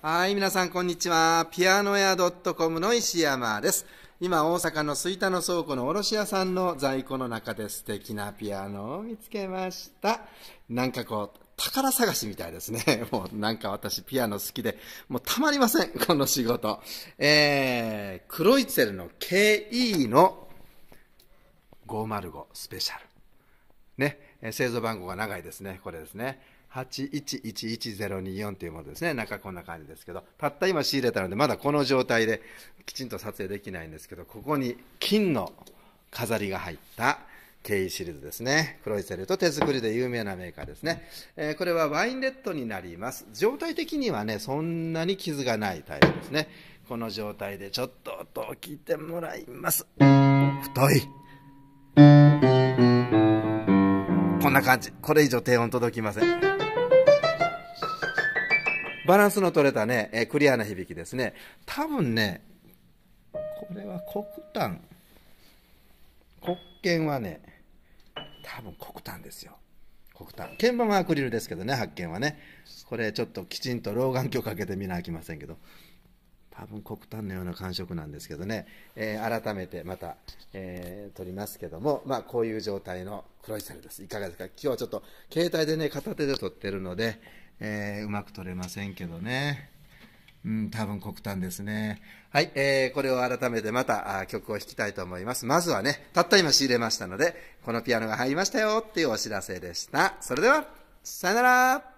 はい、皆さんこんにちは。ピアノ屋 .com の石山です。今、大阪の吹田の倉庫の卸屋さんの在庫の中で素敵なピアノを見つけました。なんかこう、宝探しみたいですね。もうなんか私ピアノ好きで、もうたまりません、この仕事。えー、クロイツェルの KE の505スペシャル。ね、製造番号が長いですね、これですね。8111024というものですね。中こんな感じですけど、たった今仕入れたので、まだこの状態できちんと撮影できないんですけど、ここに金の飾りが入った経緯シリーズですね。クロイセルと手作りで有名なメーカーですね。えー、これはワインレッドになります。状態的にはね、そんなに傷がないタイプですね。この状態でちょっと音を聞いてもらいます。太い。こんな感じ。これ以上低音届きません。バランスの取れたね、えクリアな響きですね。多分ね、これは黒炭。黒鍵はね、多分黒炭ですよ。黒炭。鍵盤はアクリルですけどね、発見はね。これちょっときちんと老眼鏡かけてみないきませんけど。多分黒炭のような感触なんですけどね、えー、改めてまた、えー、撮りますけども、まあ、こういう状態の黒い猿です。いかがですか今日はちょっと携帯でね、片手で撮ってるので、えー、うまく撮れませんけどね。うん、多分黒炭ですね。はい、えー、これを改めてまた曲を弾きたいと思います。まずはね、たった今仕入れましたので、このピアノが入りましたよっていうお知らせでした。それでは、さよなら